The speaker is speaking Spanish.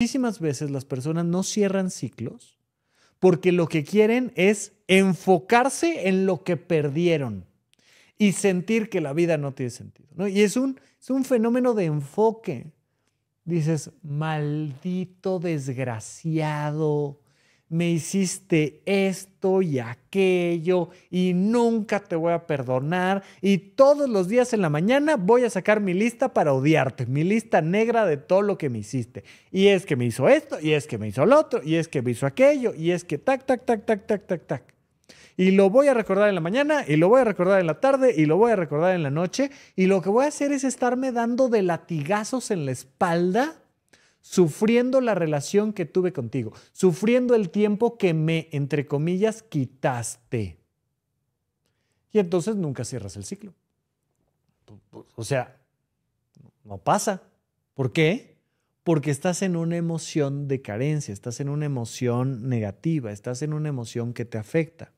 Muchísimas veces las personas no cierran ciclos porque lo que quieren es enfocarse en lo que perdieron y sentir que la vida no tiene sentido. Y es un, es un fenómeno de enfoque. Dices, maldito desgraciado, me hiciste esto y aquello y nunca te voy a perdonar y todos los días en la mañana voy a sacar mi lista para odiarte, mi lista negra de todo lo que me hiciste. Y es que me hizo esto, y es que me hizo lo otro, y es que me hizo aquello, y es que tac, tac, tac, tac, tac, tac, tac. Y lo voy a recordar en la mañana, y lo voy a recordar en la tarde, y lo voy a recordar en la noche, y lo que voy a hacer es estarme dando de latigazos en la espalda sufriendo la relación que tuve contigo, sufriendo el tiempo que me, entre comillas, quitaste. Y entonces nunca cierras el ciclo. O sea, no pasa. ¿Por qué? Porque estás en una emoción de carencia, estás en una emoción negativa, estás en una emoción que te afecta.